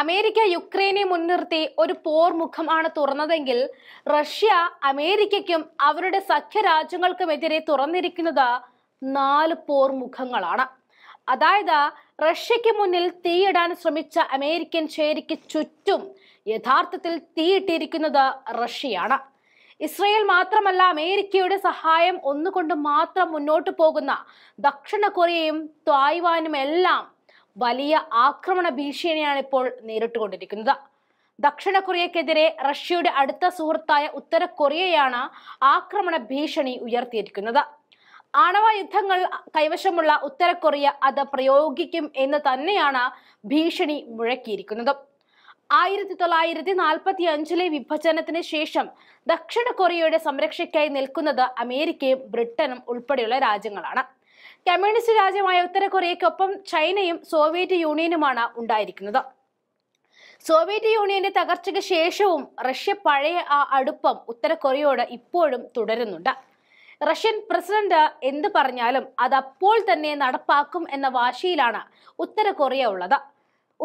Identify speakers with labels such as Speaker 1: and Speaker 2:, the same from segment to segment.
Speaker 1: America യുക്രൈനെ മുൻനിർത്തി ഒരു പോർമുഖമാണ് തുറന്നതെങ്കിൽ Russia അമേരിക്കയ്ക്കും അവരുടെ രാജ്യങ്ങൾക്കുമെതിരെ തുറന്നിരിക്കുന്നത് നാല് പോർമുഖങ്ങളാണ് അതായത് റഷ്യയ്ക്ക് മുന്നിൽ തീയിടാൻ ശ്രമിച്ച അമേരിക്കൻ ചേരിക്ക് ചുറ്റും യഥാർത്ഥത്തിൽ തീയിട്ടിരിക്കുന്നത് റഷ്യയാണ് ഇസ്രയേൽ മാത്രമല്ല അമേരിക്കയുടെ സഹായം ഒന്നുകൊണ്ട് മാത്രം മുന്നോട്ട് പോകുന്ന ദക്ഷിണ കൊറിയയും തായ്വാനും എല്ലാം വലിയ ആക്രമണ ഭീഷണിയാണ് ഇപ്പോൾ നേരിട്ടുകൊണ്ടിരിക്കുന്നത് ദക്ഷിണ കൊറിയക്കെതിരെ റഷ്യയുടെ അടുത്ത സുഹൃത്തായ ഉത്തര കൊറിയയാണ് ആക്രമണ ഭീഷണി ഉയർത്തിയിരിക്കുന്നത് ആണവ യുദ്ധങ്ങൾ കൈവശമുള്ള ഉത്തര കൊറിയ അത് പ്രയോഗിക്കും എന്ന് തന്നെയാണ് ഭീഷണി മുഴക്കിയിരിക്കുന്നത് ആയിരത്തി തൊള്ളായിരത്തി നാൽപ്പത്തി അഞ്ചിലെ വിഭജനത്തിന് ശേഷം ദക്ഷിണ കൊറിയയുടെ സംരക്ഷയ്ക്കായി നിൽക്കുന്നത് അമേരിക്കയും ബ്രിട്ടനും ഉൾപ്പെടെയുള്ള രാജ്യങ്ങളാണ് കമ്മ്യൂണിസ്റ്റ് രാജ്യമായ ഉത്തര കൊറിയയ്ക്കൊപ്പം ചൈനയും സോവിയറ്റ് യൂണിയനുമാണ് ഉണ്ടായിരിക്കുന്നത് സോവിയറ്റ് യൂണിയന്റെ തകർച്ചയ്ക്ക് ശേഷവും റഷ്യ പഴയ ആ അടുപ്പം ഉത്തര കൊറിയയോട് ഇപ്പോഴും തുടരുന്നുണ്ട് റഷ്യൻ പ്രസിഡന്റ് എന്ത് പറഞ്ഞാലും അത് അപ്പോൾ തന്നെ നടപ്പാക്കും എന്ന വാശിയിലാണ് ഉത്തര കൊറിയ ഉള്ളത്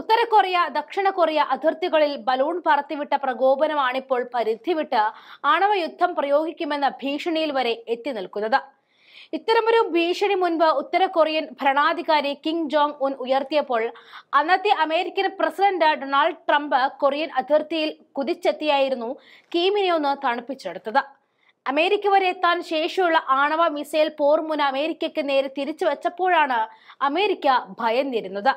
Speaker 1: ഉത്തര കൊറിയ ദക്ഷിണ കൊറിയ അതിർത്തികളിൽ ബലൂൺ പറത്തിവിട്ട പ്രകോപനമാണിപ്പോൾ പരിധിവിട്ട് ആണവയുദ്ധം പ്രയോഗിക്കുമെന്ന ഭീഷണിയിൽ വരെ എത്തി നിൽക്കുന്നത് ഇത്തരമൊരു ഭീഷണി മുൻപ് ഉത്തര കൊറിയൻ ഭരണാധികാരി കിം ജോങ് ഉൻ ഉയർത്തിയപ്പോൾ അന്നത്തെ American president Donald Trump Korean അതിർത്തിയിൽ കുതിച്ചെത്തിയായിരുന്നു കിമിനെ ഒന്ന് തണുപ്പിച്ചെടുത്തത് അമേരിക്ക വരെ എത്താൻ ശേഷിയുള്ള ആണവ മിസൈൽ പോർമുന അമേരിക്കയ്ക്ക് നേരെ തിരിച്ചു വെച്ചപ്പോഴാണ് അമേരിക്ക ഭയന്നിരുന്നത്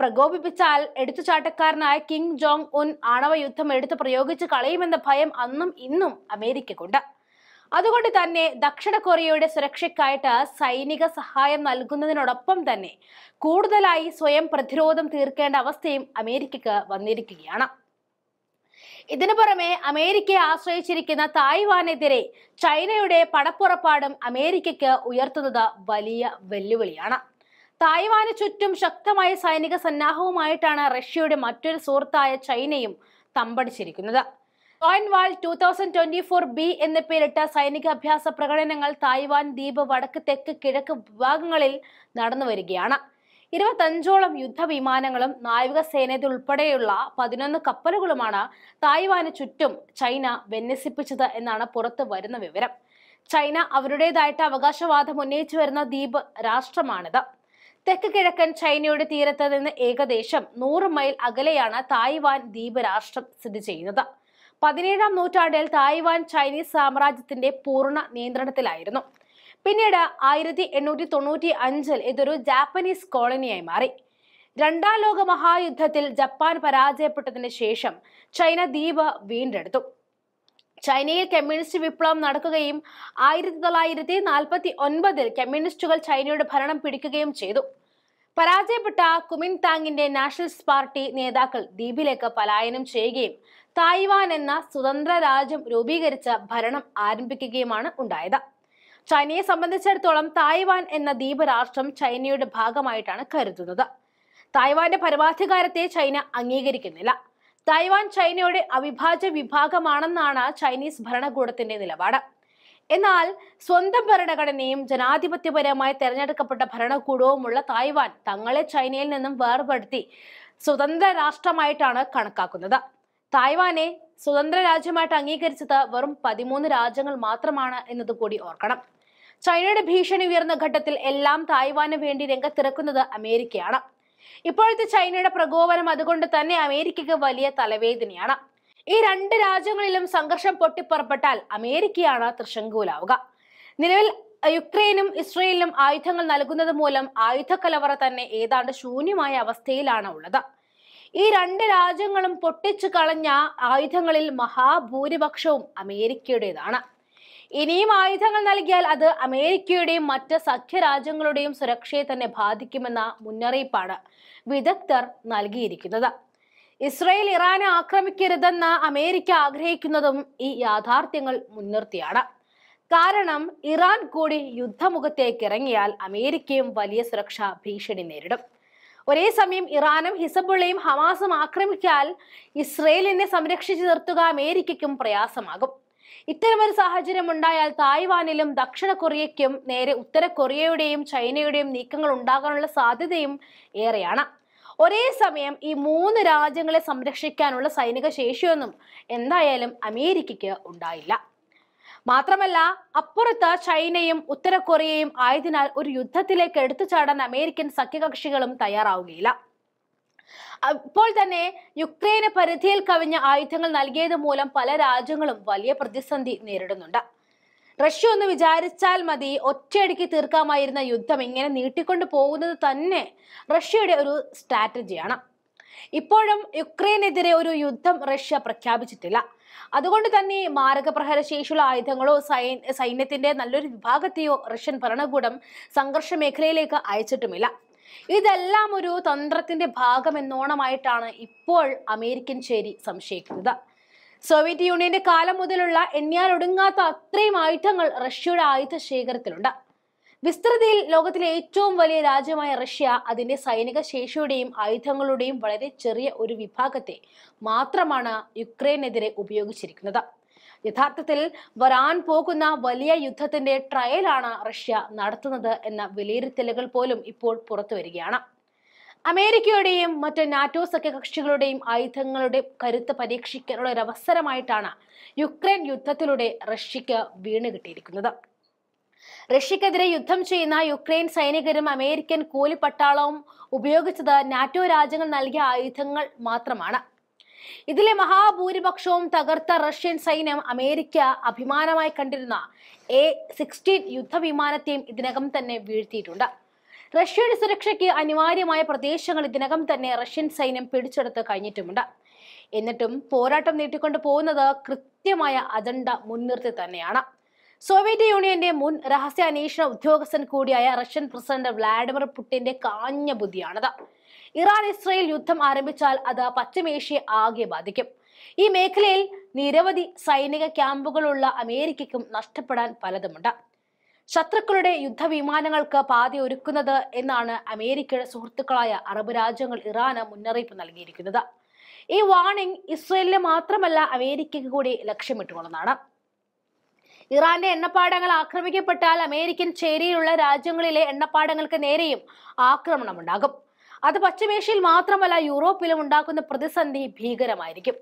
Speaker 1: പ്രകോപിപ്പിച്ചാൽ എടുത്തുചാട്ടക്കാരനായ കിം ജോങ് ഉൻ ആണവ യുദ്ധം എടുത്ത് പ്രയോഗിച്ച് കളയുമെന്ന ഭയം അന്നും ഇന്നും അമേരിക്കക്കുണ്ട് അതുകൊണ്ട് തന്നെ ദക്ഷിണ കൊറിയയുടെ സുരക്ഷയ്ക്കായിട്ട് സൈനിക സഹായം നൽകുന്നതിനോടൊപ്പം തന്നെ കൂടുതലായി സ്വയം പ്രതിരോധം തീർക്കേണ്ട അവസ്ഥയും അമേരിക്കക്ക് വന്നിരിക്കുകയാണ് ഇതിനു പുറമെ അമേരിക്കയെ ആശ്രയിച്ചിരിക്കുന്ന തായ്വാനെതിരെ ചൈനയുടെ പടപ്പുറപ്പാടും അമേരിക്കയ്ക്ക് ഉയർത്തുന്നത് വലിയ വെല്ലുവിളിയാണ് തായ്വാന് ചുറ്റും ശക്തമായ സൈനിക സന്നാഹവുമായിട്ടാണ് റഷ്യയുടെ മറ്റൊരു സുഹൃത്തായ ചൈനയും തമ്പടിച്ചിരിക്കുന്നത് സോയൻവാൾ two thousand twenty four B എന്ന് പേരിട്ട സൈനിക അഭ്യാസ പ്രകടനങ്ങൾ തായ്വാൻ ദ്വീപ് വടക്ക് തെക്ക് കിഴക്ക് വിഭാഗങ്ങളിൽ നടന്നു വരികയാണ് ഇരുപത്തഞ്ചോളം യുദ്ധവിമാനങ്ങളും നാവികസേനയിൽ ഉൾപ്പെടെയുള്ള പതിനൊന്ന് കപ്പലുകളുമാണ് തായ്വാന് ചുറ്റും ചൈന വിന്യസിപ്പിച്ചത് എന്നാണ് പുറത്തു വരുന്ന വിവരം ചൈന അവരുടേതായിട്ട് അവകാശവാദം ഉന്നയിച്ചു വരുന്ന ദ്വീപ് രാഷ്ട്രമാണിത് തെക്ക് കിഴക്കൻ ചൈനയുടെ തീരത്ത് നിന്ന് ഏകദേശം നൂറ് മൈൽ അകലെയാണ് തായ്വാൻ ദ്വീപ് രാഷ്ട്രം സ്ഥിതി ചെയ്യുന്നത് പതിനേഴാം നൂറ്റാണ്ടിൽ തായ്വാൻ ചൈനീസ് സാമ്രാജ്യത്തിന്റെ പൂർണ്ണ നിയന്ത്രണത്തിലായിരുന്നു പിന്നീട് ആയിരത്തി എണ്ണൂറ്റി തൊണ്ണൂറ്റി അഞ്ചിൽ ഇതൊരു ജാപ്പനീസ് കോളനിയായി മാറി രണ്ടാം ലോക മഹായുദ്ധത്തിൽ ജപ്പാൻ പരാജയപ്പെട്ടതിന് ശേഷം ചൈന ദ്വീപ് വീണ്ടെടുത്തു ചൈനയിൽ കമ്മ്യൂണിസ്റ്റ് വിപ്ലവം നടക്കുകയും ആയിരത്തി തൊള്ളായിരത്തി നാൽപ്പത്തി ഒൻപതിൽ കമ്മ്യൂണിസ്റ്റുകൾ ചൈനയുടെ ഭരണം പിടിക്കുകയും ചെയ്തു പരാജയപ്പെട്ട കുമിൻതാങ്ങിന്റെ നാഷണൽസ് പാർട്ടി നേതാക്കൾ ദ്വീപിലേക്ക് പലായനം ചെയ്യുകയും തായ്വാൻ എന്ന സ്വതന്ത്ര രാജ്യം രൂപീകരിച്ച ഭരണം ആരംഭിക്കുകയുമാണ് ഉണ്ടായത് ചൈനയെ സംബന്ധിച്ചിടത്തോളം തായ്വാൻ എന്ന ദ്വീപ് രാഷ്ട്രം ചൈനയുടെ ഭാഗമായിട്ടാണ് കരുതുന്നത് തായ്വാന്റെ പരമാധികാരത്തെ ചൈന അംഗീകരിക്കുന്നില്ല തായ്വാൻ ചൈനയുടെ അവിഭാജ്യ വിഭാഗമാണെന്നാണ് ചൈനീസ് ഭരണകൂടത്തിന്റെ നിലപാട് എന്നാൽ സ്വന്തം ഭരണഘടനയും ജനാധിപത്യപരമായി തെരഞ്ഞെടുക്കപ്പെട്ട ഭരണകൂടവുമുള്ള തായ്വാൻ തങ്ങളെ ചൈനയിൽ നിന്നും വേർപെടുത്തി സ്വതന്ത്ര രാഷ്ട്രമായിട്ടാണ് കണക്കാക്കുന്നത് തായ്വാനെ സ്വതന്ത്ര രാജ്യമായിട്ട് അംഗീകരിച്ചത് വെറും പതിമൂന്ന് രാജ്യങ്ങൾ മാത്രമാണ് എന്നത് കൂടി ഓർക്കണം ചൈനയുടെ ഭീഷണി ഉയർന്ന ഘട്ടത്തിൽ എല്ലാം തായ്വാന് വേണ്ടി രംഗത്തിറക്കുന്നത് അമേരിക്കയാണ് ഇപ്പോഴത്തെ ചൈനയുടെ പ്രകോപനം അതുകൊണ്ട് തന്നെ അമേരിക്കയ്ക്ക് വലിയ തലവേദനയാണ് ഈ രണ്ട് രാജ്യങ്ങളിലും സംഘർഷം പൊട്ടിപ്പുറപ്പെട്ടാൽ അമേരിക്കയാണ് തൃശങ്കൂലാവുക നിലവിൽ യുക്രൈനും ഇസ്രയേലിനും ആയുധങ്ങൾ നൽകുന്നത് മൂലം ആയുധ കലവറ തന്നെ ഏതാണ്ട് ശൂന്യമായ അവസ്ഥയിലാണ് ഉള്ളത് ഈ രണ്ട് രാജ്യങ്ങളും പൊട്ടിച്ചു കളഞ്ഞ ആയുധങ്ങളിൽ മഹാഭൂരിപക്ഷവും അമേരിക്കയുടേതാണ് ഇനിയും ആയുധങ്ങൾ നൽകിയാൽ അത് അമേരിക്കയുടെയും മറ്റ് സഖ്യരാജ്യങ്ങളുടെയും സുരക്ഷയെ തന്നെ ബാധിക്കുമെന്ന മുന്നറിയിപ്പാണ് വിദഗ്ധർ നൽകിയിരിക്കുന്നത് ഇസ്രയേൽ ഇറാനെ ആക്രമിക്കരുതെന്ന് അമേരിക്ക ആഗ്രഹിക്കുന്നതും ഈ യാഥാർത്ഥ്യങ്ങൾ മുൻനിർത്തിയാണ് കാരണം ഇറാൻ കൂടി യുദ്ധമുഖത്തേക്ക് ഇറങ്ങിയാൽ അമേരിക്കയും വലിയ സുരക്ഷാ ഭീഷണി നേരിടും ഒരേ സമയം ഇറാനും ഹിസബുള്ളയും ഹമാസും ആക്രമിച്ചാൽ ഇസ്രയേലിനെ സംരക്ഷിച്ചു നിർത്തുക അമേരിക്കയ്ക്കും പ്രയാസമാകും ഇത്തരമൊരു സാഹചര്യം ഉണ്ടായാൽ തായ്വാനിലും ദക്ഷിണ കൊറിയയ്ക്കും നേരെ ഉത്തര കൊറിയയുടെയും ചൈനയുടെയും നീക്കങ്ങൾ ഉണ്ടാകാനുള്ള സാധ്യതയും ഏറെയാണ് ഒരേ സമയം ഈ മൂന്ന് രാജ്യങ്ങളെ സംരക്ഷിക്കാനുള്ള സൈനിക ശേഷിയൊന്നും എന്തായാലും അമേരിക്കയ്ക്ക് ഉണ്ടായില്ല മാത്രമല്ല അപ്പുറത്ത് ചൈനയും ഉത്തര കൊറിയയും ആയതിനാൽ ഒരു യുദ്ധത്തിലേക്ക് എടുത്തു ചാടാൻ അമേരിക്കൻ സഖ്യകക്ഷികളും തയ്യാറാവുകയില്ല അപ്പോൾ തന്നെ യുക്രൈന് പരിധിയിൽ കവിഞ്ഞ ആയുധങ്ങൾ നൽകിയത് മൂലം പല രാജ്യങ്ങളും വലിയ പ്രതിസന്ധി നേരിടുന്നുണ്ട് റഷ്യ ഒന്ന് വിചാരിച്ചാൽ മതി ഒറ്റയടിക്ക് തീർക്കാമായിരുന്ന യുദ്ധം ഇങ്ങനെ നീട്ടിക്കൊണ്ടു പോകുന്നത് തന്നെ റഷ്യയുടെ ഒരു സ്ട്രാറ്റജിയാണ് ഇപ്പോഴും യുക്രൈനെതിരെ ഒരു യുദ്ധം റഷ്യ പ്രഖ്യാപിച്ചിട്ടില്ല അതുകൊണ്ട് തന്നെ മാരകപ്രഹര ശേഷിയുള്ള ആയുധങ്ങളോ സൈ സൈന്യത്തിന്റെ നല്ലൊരു വിഭാഗത്തെയോ റഷ്യൻ ഭരണകൂടം സംഘർഷ മേഖലയിലേക്ക് അയച്ചിട്ടുമില്ല ഇതെല്ലാം ഒരു തന്ത്രത്തിന്റെ ഭാഗമെന്നോണമായിട്ടാണ് ഇപ്പോൾ അമേരിക്കൻ ചേരി സംശയിക്കുന്നത് സോവിയറ്റ് യൂണിയന്റെ കാലം മുതലുള്ള എണ്ണിയാൽ ഒടുങ്ങാത്ത അത്രയും ആയുധങ്ങൾ റഷ്യയുടെ ആയുധ ശേഖരത്തിലുണ്ട് വിസ്തൃതിയിൽ ലോകത്തിലെ ഏറ്റവും വലിയ രാജ്യമായ റഷ്യ അതിന്റെ സൈനിക ശേഷിയുടെയും ആയുധങ്ങളുടെയും വളരെ ചെറിയ ഒരു വിഭാഗത്തെ മാത്രമാണ് യുക്രൈനെതിരെ ഉപയോഗിച്ചിരിക്കുന്നത് യഥാർത്ഥത്തിൽ വരാൻ പോകുന്ന വലിയ യുദ്ധത്തിന്റെ ട്രയലാണ് റഷ്യ നടത്തുന്നത് എന്ന വിലയിരുത്തലുകൾ പോലും ഇപ്പോൾ പുറത്തു വരികയാണ് അമേരിക്കയുടെയും മറ്റ് നാറ്റോ സഖ്യകക്ഷികളുടെയും ആയുധങ്ങളുടെ കരുത്ത് പരീക്ഷിക്കാനുള്ള ഒരു അവസരമായിട്ടാണ് യുക്രൈൻ യുദ്ധത്തിലൂടെ റഷ്യക്ക് വീണ് കിട്ടിയിരിക്കുന്നത് റഷ്യക്കെതിരെ യുദ്ധം ചെയ്യുന്ന യുക്രൈൻ സൈനികരും അമേരിക്കൻ കൂലിപ്പട്ടാളവും ഉപയോഗിച്ചത് നാറ്റോ രാജ്യങ്ങൾ നൽകിയ ആയുധങ്ങൾ മാത്രമാണ് ഇതിലെ മഹാഭൂരിപക്ഷവും തകർത്ത റഷ്യൻ സൈന്യം അമേരിക്ക അഭിമാനമായി കണ്ടിരുന്ന എ സിക്സ്റ്റീൻ യുദ്ധവിമാനത്തെയും ഇതിനകം തന്നെ വീഴ്ത്തിയിട്ടുണ്ട് റഷ്യയുടെ സുരക്ഷയ്ക്ക് അനിവാര്യമായ പ്രദേശങ്ങൾ ഇതിനകം തന്നെ റഷ്യൻ സൈന്യം പിടിച്ചെടുത്ത് കഴിഞ്ഞിട്ടുമുണ്ട് എന്നിട്ടും പോരാട്ടം നീട്ടിക്കൊണ്ട് പോകുന്നത് കൃത്യമായ അജണ്ട മുൻനിർത്തി തന്നെയാണ് സോവിയറ്റ് യൂണിയന്റെ മുൻ രഹസ്യാന്വേഷണ ഉദ്യോഗസ്ഥൻ കൂടിയായ റഷ്യൻ പ്രസിഡന്റ് വ്ളാഡിമിർ പുടിന്റെ കാഞ്ഞ ബുദ്ധിയാണത് ഇറാൻ ഇസ്രയേൽ യുദ്ധം ആരംഭിച്ചാൽ അത് പശ്ചിമേഷ്യയെ ആകെ ബാധിക്കും ഈ മേഖലയിൽ നിരവധി സൈനിക ക്യാമ്പുകളുള്ള അമേരിക്കയ്ക്കും നഷ്ടപ്പെടാൻ പലതുമുണ്ട് ശത്രുക്കളുടെ യുദ്ധവിമാനങ്ങൾക്ക് പാതി ഒരുക്കുന്നത് എന്നാണ് അമേരിക്കയുടെ സുഹൃത്തുക്കളായ അറബ് രാജ്യങ്ങൾ ഇറാന് മുന്നറിയിപ്പ് നൽകിയിരിക്കുന്നത് ഈ വാർണിംഗ് ഇസ്രയേലിന് മാത്രമല്ല അമേരിക്കയ്ക്ക് കൂടി ലക്ഷ്യമിട്ടുകൊള്ളുന്നതാണ് ഇറാന്റെ എണ്ണപ്പാടങ്ങൾ ആക്രമിക്കപ്പെട്ടാൽ അമേരിക്കൻ ചേരിയിലുള്ള രാജ്യങ്ങളിലെ എണ്ണപ്പാടങ്ങൾക്ക് നേരെയും ആക്രമണം ഉണ്ടാകും അത് പശ്ചിമേഷ്യയിൽ മാത്രമല്ല യൂറോപ്പിലും ഉണ്ടാക്കുന്ന പ്രതിസന്ധി ഭീകരമായിരിക്കും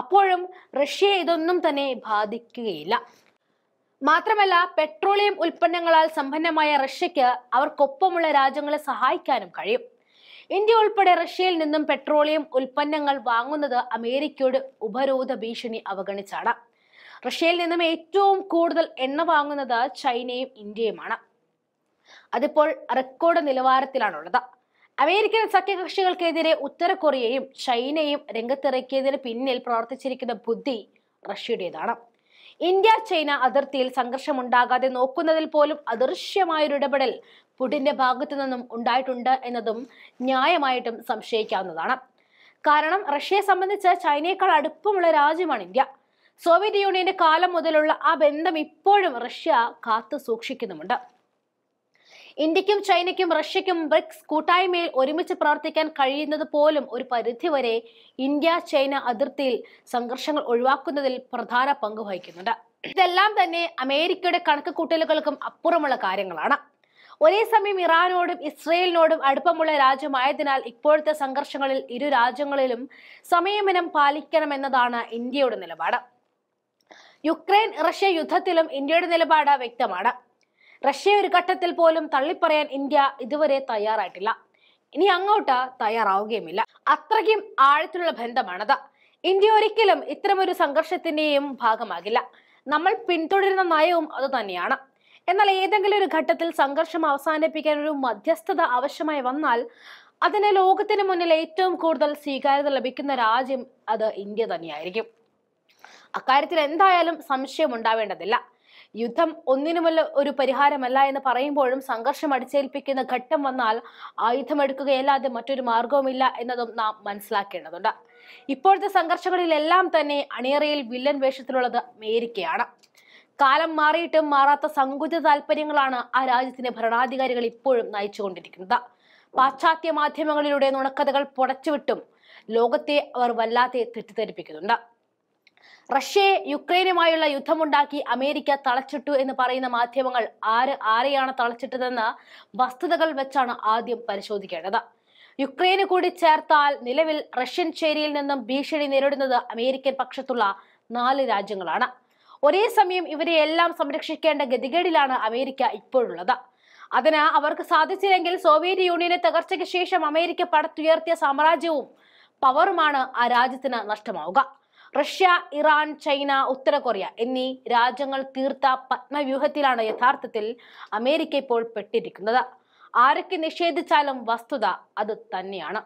Speaker 1: അപ്പോഴും റഷ്യയെ ഇതൊന്നും തന്നെ ബാധിക്കുകയില്ല മാത്രമല്ല പെട്രോളിയം ഉൽപ്പന്നങ്ങളാൽ സമ്പന്നമായ റഷ്യക്ക് അവർക്കൊപ്പമുള്ള രാജ്യങ്ങളെ സഹായിക്കാനും കഴിയും ഇന്ത്യ ഉൾപ്പെടെ റഷ്യയിൽ നിന്നും പെട്രോളിയം ഉൽപ്പന്നങ്ങൾ വാങ്ങുന്നത് അമേരിക്കയുടെ ഉപരോധ ഭീഷണി അവഗണിച്ചാണ് റഷ്യയിൽ നിന്നും ഏറ്റവും കൂടുതൽ എണ്ണ വാങ്ങുന്നത് ചൈനയും ഇന്ത്യയുമാണ് അതിപ്പോൾ റെക്കോർഡ് നിലവാരത്തിലാണുള്ളത് അമേരിക്കൻ സഖ്യകക്ഷികൾക്കെതിരെ ഉത്തര കൊറിയയും ചൈനയും രംഗത്തിറക്കിയതിന് പിന്നിൽ പ്രവർത്തിച്ചിരിക്കുന്ന ബുദ്ധി റഷ്യയുടേതാണ് ഇന്ത്യ ചൈന അതിർത്തിയിൽ ഉണ്ടാകാതെ നോക്കുന്നതിൽ പോലും അദൃശ്യമായൊരു ഇടപെടൽ പുടിന്റെ ഭാഗത്തു നിന്നും ഉണ്ടായിട്ടുണ്ട് എന്നതും ന്യായമായിട്ടും സംശയിക്കാവുന്നതാണ് കാരണം റഷ്യയെ സംബന്ധിച്ച് ചൈനയേക്കാൾ അടുപ്പമുള്ള രാജ്യമാണ് ഇന്ത്യ സോവിയറ്റ് യൂണിയന്റെ കാലം മുതലുള്ള ആ ബന്ധം ഇപ്പോഴും റഷ്യ കാത്തു സൂക്ഷിക്കുന്നുമുണ്ട് ഇന്ത്യക്കും ചൈനയ്ക്കും റഷ്യയ്ക്കും ബ്രിക്സ് കൂട്ടായ്മയിൽ ഒരുമിച്ച് പ്രവർത്തിക്കാൻ കഴിയുന്നത് പോലും ഒരു പരിധിവരെ ഇന്ത്യ ചൈന അതിർത്തിയിൽ സംഘർഷങ്ങൾ ഒഴിവാക്കുന്നതിൽ പ്രധാന പങ്ക് വഹിക്കുന്നുണ്ട് ഇതെല്ലാം തന്നെ അമേരിക്കയുടെ കണക്ക് കൂട്ടലുകൾക്കും അപ്പുറമുള്ള കാര്യങ്ങളാണ് ഒരേ സമയം ഇറാനോടും ഇസ്രയേലിനോടും അടുപ്പമുള്ള രാജ്യമായതിനാൽ ഇപ്പോഴത്തെ സംഘർഷങ്ങളിൽ ഇരു രാജ്യങ്ങളിലും സംയമനം പാലിക്കണമെന്നതാണ് ഇന്ത്യയുടെ നിലപാട് യുക്രൈൻ റഷ്യ യുദ്ധത്തിലും ഇന്ത്യയുടെ നിലപാട് വ്യക്തമാണ് റഷ്യ ഒരു ഘട്ടത്തിൽ പോലും തള്ളിപ്പറയാൻ ഇന്ത്യ ഇതുവരെ തയ്യാറായിട്ടില്ല ഇനി അങ്ങോട്ട് തയ്യാറാവുകയുമില്ല അത്രയ്ക്കും ആഴത്തിലുള്ള ബന്ധമാണത് ഇന്ത്യ ഒരിക്കലും ഇത്തരമൊരു സംഘർഷത്തിന്റെയും ഭാഗമാകില്ല നമ്മൾ പിന്തുടരുന്ന നയവും അത് തന്നെയാണ് എന്നാൽ ഏതെങ്കിലും ഒരു ഘട്ടത്തിൽ സംഘർഷം അവസാനിപ്പിക്കാൻ ഒരു മധ്യസ്ഥത ആവശ്യമായി വന്നാൽ അതിന് ലോകത്തിന് മുന്നിൽ ഏറ്റവും കൂടുതൽ സ്വീകാര്യത ലഭിക്കുന്ന രാജ്യം അത് ഇന്ത്യ തന്നെയായിരിക്കും അക്കാര്യത്തിൽ എന്തായാലും സംശയം ഉണ്ടാവേണ്ടതില്ല യുദ്ധം ഒന്നിനുമല്ല ഒരു പരിഹാരമല്ല എന്ന് പറയുമ്പോഴും സംഘർഷം അടിച്ചേൽപ്പിക്കുന്ന ഘട്ടം വന്നാൽ ആയുധമെടുക്കുകയല്ലാതെ മറ്റൊരു മാർഗവുമില്ല എന്നതും നാം മനസ്സിലാക്കേണ്ടതുണ്ട് ഇപ്പോഴത്തെ സംഘർഷങ്ങളിലെല്ലാം തന്നെ അണിയറയിൽ വില്ലൻ വേഷത്തിലുള്ളത് അമേരിക്കയാണ് കാലം മാറിയിട്ടും മാറാത്ത സങ്കുചിത താല്പര്യങ്ങളാണ് ആ രാജ്യത്തിന്റെ ഭരണാധികാരികൾ ഇപ്പോഴും നയിച്ചുകൊണ്ടിരിക്കുന്നത് പാശ്ചാത്യ മാധ്യമങ്ങളിലൂടെ നുണക്കഥകൾ പുടച്ചുവിട്ടും ലോകത്തെ അവർ വല്ലാതെ തെറ്റിദ്ധരിപ്പിക്കുന്നുണ്ട് റഷ്യയെ യുക്രൈനുമായുള്ള യുദ്ധമുണ്ടാക്കി അമേരിക്ക തളച്ചിട്ടു എന്ന് പറയുന്ന മാധ്യമങ്ങൾ ആര് ആരെയാണ് തളച്ചിട്ടതെന്ന വസ്തുതകൾ വെച്ചാണ് ആദ്യം പരിശോധിക്കേണ്ടത് യുക്രൈന് കൂടി ചേർത്താൽ നിലവിൽ റഷ്യൻ ചേരിയിൽ നിന്നും ഭീഷണി നേരിടുന്നത് അമേരിക്കൻ പക്ഷത്തുള്ള നാല് രാജ്യങ്ങളാണ് ഒരേ സമയം ഇവരെ എല്ലാം സംരക്ഷിക്കേണ്ട ഗതികേടിലാണ് അമേരിക്ക ഇപ്പോഴുള്ളത് അതിന് അവർക്ക് സാധിച്ചില്ലെങ്കിൽ സോവിയറ്റ് യൂണിയനെ തകർച്ചയ്ക്ക് ശേഷം അമേരിക്ക പടുത്തുയർത്തിയ സാമ്രാജ്യവും പവറുമാണ് ആ രാജ്യത്തിന് നഷ്ടമാവുക റഷ്യ ഇറാൻ ചൈന ഉത്തര കൊറിയ എന്നീ രാജ്യങ്ങൾ തീർത്ത പത്മവ്യൂഹത്തിലാണ് യഥാർത്ഥത്തിൽ അമേരിക്ക ഇപ്പോൾ പെട്ടിരിക്കുന്നത് ആരൊക്കെ നിഷേധിച്ചാലും വസ്തുത അത് തന്നെയാണ്